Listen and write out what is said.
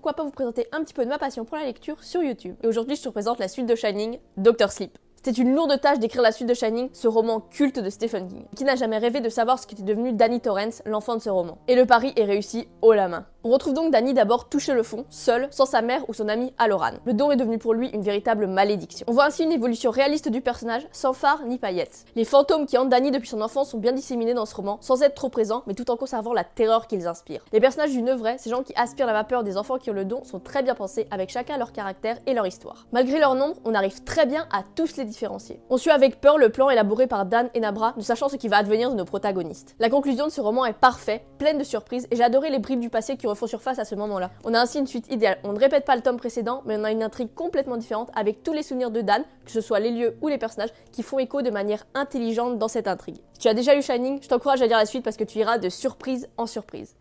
pourquoi pas vous présenter un petit peu de ma passion pour la lecture sur YouTube. Et aujourd'hui, je te présente la suite de Shining, Dr. Sleep. C'était une lourde tâche d'écrire la suite de Shining, ce roman culte de Stephen King, qui n'a jamais rêvé de savoir ce qu'était devenu Danny Torrance, l'enfant de ce roman. Et le pari est réussi haut la main. On retrouve donc Danny d'abord touché le fond, seul, sans sa mère ou son ami Aloran. Le don est devenu pour lui une véritable malédiction. On voit ainsi une évolution réaliste du personnage, sans phare ni paillettes. Les fantômes qui hantent Danny depuis son enfance sont bien disséminés dans ce roman, sans être trop présents, mais tout en conservant la terreur qu'ils inspirent. Les personnages du vrai ces gens qui aspirent la vapeur des enfants qui ont le don, sont très bien pensés, avec chacun leur caractère et leur histoire. Malgré leur nombre, on arrive très bien à tous les différencier. On suit avec peur le plan élaboré par Dan et Nabra, ne sachant ce qui va advenir de nos protagonistes. La conclusion de ce roman est parfaite, pleine de surprises, et j'ai adoré les bribes du passé qui ont refont surface à ce moment-là. On a ainsi une suite idéale. On ne répète pas le tome précédent, mais on a une intrigue complètement différente avec tous les souvenirs de Dan, que ce soit les lieux ou les personnages, qui font écho de manière intelligente dans cette intrigue. Si tu as déjà lu Shining, je t'encourage à lire la suite parce que tu iras de surprise en surprise.